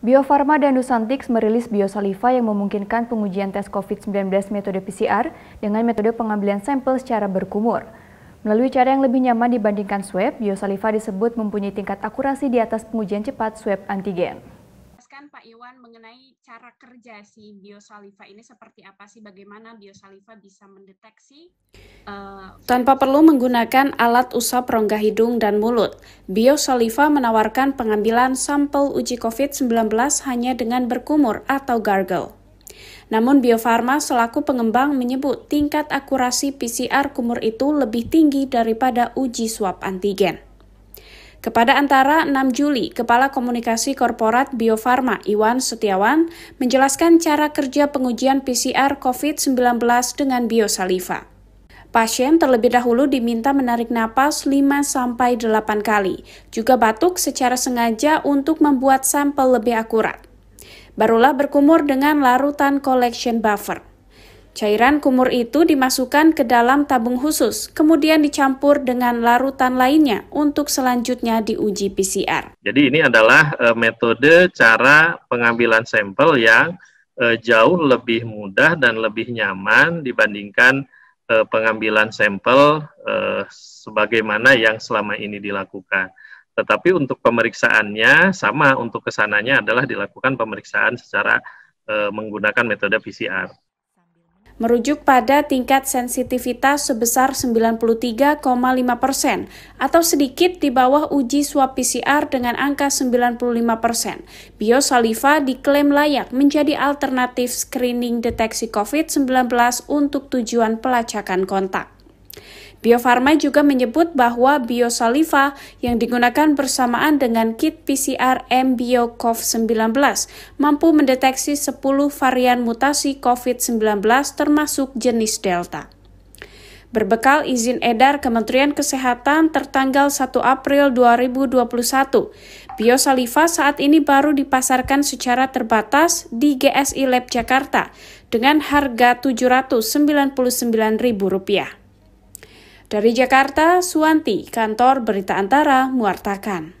Bio Farma dan Nusantix merilis biosaliva yang memungkinkan pengujian tes COVID-19 metode PCR dengan metode pengambilan sampel secara berkumur. Melalui cara yang lebih nyaman dibandingkan swab, biosaliva disebut mempunyai tingkat akurasi di atas pengujian cepat swab antigen. Pak Iwan mengenai cara kerja si biosaliva ini seperti apa sih? Bagaimana biosaliva bisa mendeteksi uh, tanpa perlu menggunakan alat usap rongga hidung dan mulut? Biosaliva menawarkan pengambilan sampel uji COVID-19 hanya dengan berkumur atau gargle. Namun Bio selaku pengembang menyebut tingkat akurasi PCR kumur itu lebih tinggi daripada uji swab antigen. Kepada antara 6 Juli, Kepala Komunikasi Korporat Bio Farma Iwan Setiawan menjelaskan cara kerja pengujian PCR COVID-19 dengan biosaliva. Pasien terlebih dahulu diminta menarik napas 5-8 kali, juga batuk secara sengaja untuk membuat sampel lebih akurat. Barulah berkumur dengan larutan collection buffer. Cairan kumur itu dimasukkan ke dalam tabung khusus, kemudian dicampur dengan larutan lainnya untuk selanjutnya diuji PCR. Jadi ini adalah uh, metode cara pengambilan sampel yang uh, jauh lebih mudah dan lebih nyaman dibandingkan uh, pengambilan sampel uh, sebagaimana yang selama ini dilakukan. Tetapi untuk pemeriksaannya sama untuk kesananya adalah dilakukan pemeriksaan secara uh, menggunakan metode PCR merujuk pada tingkat sensitivitas sebesar 93,5 persen atau sedikit di bawah uji swab PCR dengan angka 95 persen. Biosaliva diklaim layak menjadi alternatif screening deteksi COVID-19 untuk tujuan pelacakan kontak. Bio Farma juga menyebut bahwa biosaliva yang digunakan bersamaan dengan kit PCR MBioCov-19 mampu mendeteksi 10 varian mutasi COVID-19 termasuk jenis Delta. Berbekal izin edar Kementerian Kesehatan tertanggal 1 April 2021, biosaliva saat ini baru dipasarkan secara terbatas di GSI Lab Jakarta dengan harga Rp799.000. Dari Jakarta, Suwanti, kantor Berita Antara, mewartakan.